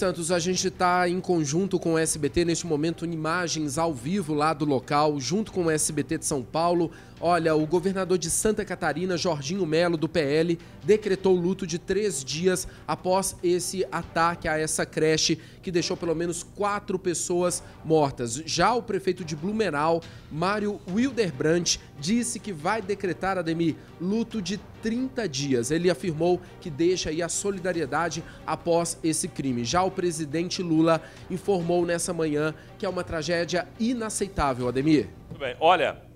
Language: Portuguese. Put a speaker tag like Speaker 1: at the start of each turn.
Speaker 1: Santos, a gente está em conjunto com o SBT neste momento em imagens ao vivo lá do local, junto com o SBT de São Paulo. Olha, o governador de Santa Catarina, Jorginho Melo, do PL, decretou luto de três dias após esse ataque a essa creche que deixou pelo menos quatro pessoas mortas. Já o prefeito de Blumenau, Mário Wilderbrandt, disse que vai decretar, Ademir, luto de 30 dias. Ele afirmou que deixa aí a solidariedade após esse crime. Já o o presidente Lula informou nessa manhã que é uma tragédia inaceitável, Ademir.
Speaker 2: Muito bem. Olha,